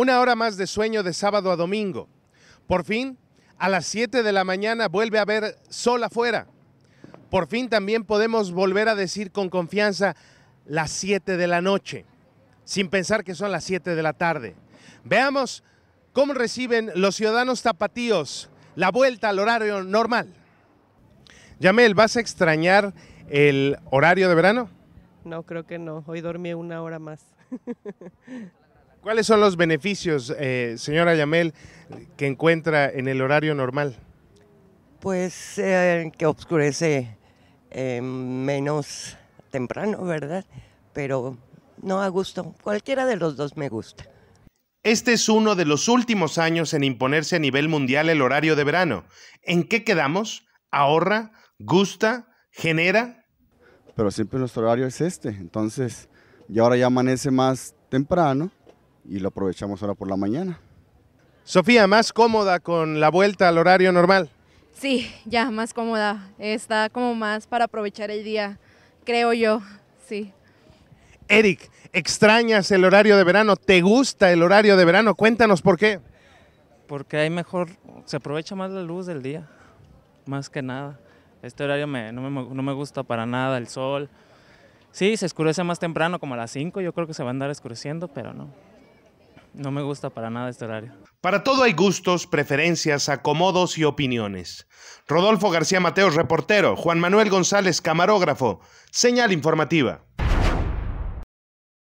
Una hora más de sueño de sábado a domingo. Por fin, a las 7 de la mañana vuelve a haber sol afuera. Por fin también podemos volver a decir con confianza las 7 de la noche, sin pensar que son las 7 de la tarde. Veamos cómo reciben los ciudadanos tapatíos la vuelta al horario normal. Yamel, ¿vas a extrañar el horario de verano? No, creo que no. Hoy dormí una hora más. ¿Cuáles son los beneficios, eh, señora Yamel, que encuentra en el horario normal? Pues eh, que oscurece eh, menos temprano, ¿verdad? Pero no a gusto. Cualquiera de los dos me gusta. Este es uno de los últimos años en imponerse a nivel mundial el horario de verano. ¿En qué quedamos? ¿Ahorra? ¿Gusta? ¿Genera? Pero siempre nuestro horario es este. Entonces, ya ahora ya amanece más temprano y lo aprovechamos ahora por la mañana. Sofía, ¿más cómoda con la vuelta al horario normal? Sí, ya más cómoda. Está como más para aprovechar el día, creo yo, sí. Eric, ¿extrañas el horario de verano? ¿Te gusta el horario de verano? Cuéntanos por qué. Porque hay mejor, se aprovecha más la luz del día, más que nada. Este horario no, me, me gusta para nada, el sol. Sí, se oscurece más temprano, como a las 5, yo creo que se va a andar oscureciendo, pero no. No me gusta para nada este horario. Para todo hay gustos, preferencias, acomodos y opiniones. Rodolfo García Mateos, reportero. Juan Manuel González, camarógrafo. Señal informativa.